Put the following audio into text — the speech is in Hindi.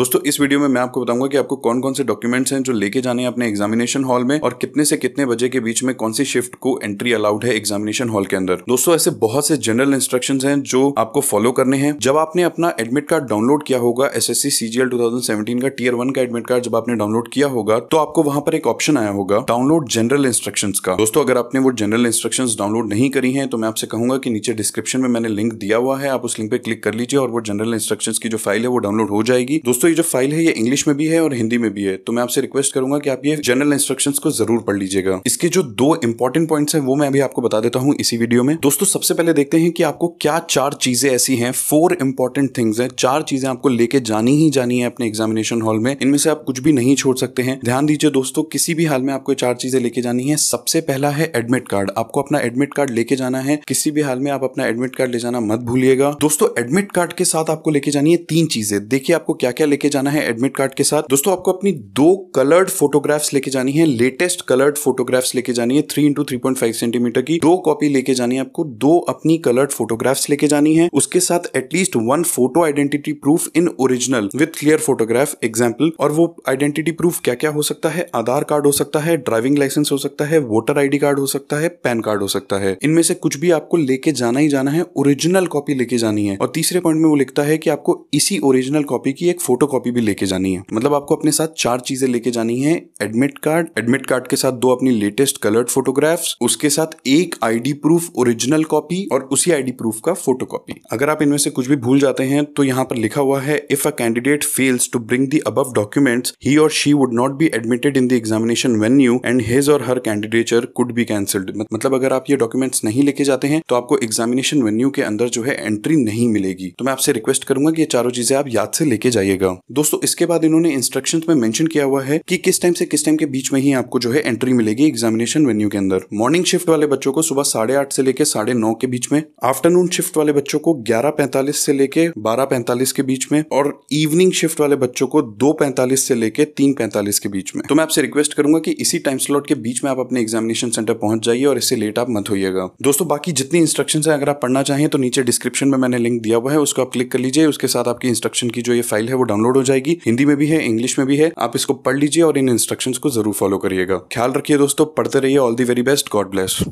दोस्तों इस वीडियो में मैं आपको बताऊंगा कि आपको कौन कौन से डॉक्यूमेंट्स हैं जो लेके जाने हैं अपने एग्जामिनेशन हॉल में और कितने से कितने बजे के बीच में कौन सी शिफ्ट को एंट्री अलाउड है एग्जामिनेशन हॉल के अंदर दोस्तों ऐसे बहुत से जनरल इंस्ट्रक्शन है जो आपको फॉलो करने हैं जब आपने अपना एडमिट कार्ड डाउनलोड किया होगा एस एस का टीयर वन का एडमिट कार्ड जब आपने डाउनलोड किया होगा तो आपको वहां पर एक ऑप्शन आया होगा डाउनलोड जनरल इंस्ट्रक्शन का दोस्तों अगर आपने वो जनरल इंस्ट्रक्शन डाउनलोड नहीं करी है तो मैं आपसे कहूंगा कि नीचे डिस्क्रिप्शन में मैंने लिंक दिया हुआ है आप उस लिंक पर क्लिक कर लीजिए और वो जनरल इंस्ट्रक्शन की जो फाइल है वो डाउनलोड हो जाएगी दोस्तों ये जो फाइल है ये इंग्लिश में भी है और हिंदी में भी है तो मैं आपसे रिक्वेस्ट करूंगा कि आप ये जनरल इंस्ट्रक्शंस को जरूर पढ़ लीजिएगा इसके जो दो इंपॉर्टेंट पॉइंट्स हैं वो मैं अभी आपको बता देता हूं इसी वीडियो में दोस्तों सबसे पहले देखते हैं कि आपको क्या चार चीजें ऐसी हैं फोर इंपॉर्टेंट थिंग्स हैं चार चीजें आपको लेके जानी ही जानी है अपने एग्जामिनेशन हॉल में इनमें से आप कुछ भी नहीं छोड़ सकते हैं ध्यान दीजिए दोस्तों किसी भी हाल में आपको चार चीजें लेके जानी है सबसे पहला है एडमिट कार्ड आपको अपना एडमिट कार्ड लेके जाना है किसी भी हाल में आप अपना एडमिट कार्ड ले जाना मत भूलिएगा दोस्तों एडमिट कार्ड के साथ आपको लेके जानी है तीन चीजें देखिए आपको क्या क्या लेके जाना है एडमिट कार्ड के साथ दोस्तों आपको अपनी दो कलर्ड फोटोग्राफ्स लेके जानी है लेटेस्ट कलर्ड फोटोग्राफ्स लेके जानी है three into three point five centimetre की दो कॉपी लेके जानी है आपको दो अपनी कलर्ड फोटोग्राफ्स लेके जानी है उसके साथ at least one photo identity proof in original with clear photograph example और वो आइडेंटिटी प्रूफ क्या क्या हो सकता है आधार कार्ड हो सकता है ड्राइविंग लाइसेंस हो सकता है वोटर आईडी कार्ड हो सकता है पैन कार्ड हो सकता है इनमें से कुछ भी आपको लेके जाना ही जाना है ओरिजिनल कॉपी लेके जानी है और तीसरे पॉइंट में वो लिखता है कि आपको इसी ओरिजिनल कॉपी की एक फोटो फोटो भी लेके जानी है मतलब आपको अपने साथ चार चीजें लेके जानी है एडमिट कार्ड एडमिट कार्ड के साथ दो अपनी लेटेस्ट कलर्ड फोटोग्राफ्स उसके साथ एक आईडी प्रूफ ओरिजिनल कॉपी और उसी आईडी प्रूफ का फोटो कॉपी अगर आप इनमें से कुछ भी भूल जाते हैं तो यहाँ पर लिखा हुआ है if a candidate fails to bring the above documents he or she would not be admitted in the examination venue and his or her candidature could be cancelled मतलब अगर आप ये डॉक्यूमेंट्स नहीं लेके जाते हैं तो आपको एग्जामिनेशन वेन्यू के अंदर जो है एंट्री नहीं मिलेगी तो मैं आपसे रिक्वेस्ट करूंगा कि ये चारों चीजें आप याद से लेके जाइएगा होगा दोस्तों इसके बाद इन्होंने इंस्ट्रक्शन में मेंशन किया हुआ है कि किस टाइम से किस टाइम के बीच में ही आपको जो है एंट्री मिलेगी एग्जामिनेशन वेन्यू के अंदर मॉर्निंग शिफ्ट वाले बच्चों को सुबह साढ़े आठ से लेकर साढ़े नौ के बीच में आफ्टरनून शिफ्ट वाले बच्चों को ग्यारह पैंतालीस से लेकर बारह पैंतालीस के बीच में और इवनिंग शिफ्ट वाले बच्चों को दो पैंतालीस से लेकर तीन पैंतालीस के बीच में तो मैं आपसे रिक्वेस्ट करूंगा कि इसी टाइम स्लॉट के बीच में आप अपने एग्जामिनेशन सेंटर पहुंच जाइए और इससे लेट आप मत होइएगा दोस्तों बाकी जितनी इंस्ट्रक्शन है अगर आप पढ़ना चाहें तो नीचे डिस्क्रिप्शन में मैंने लिंक दिया हुआ है उसको आप क्लिक कर लीजिए उसके साथ आपकी इंस्ट्रक्शन की जो ये फाइल है वो डाउन डाउनलोड हो जाएगी हिंदी में भी है इंग्लिश में भी है आप इसको पढ़ लीजिए और इन इंस्ट्रक्शन को जरूर फॉलो करिएगा ख्याल रखिए दोस्तों पढ़ते रहिए all the very best God bless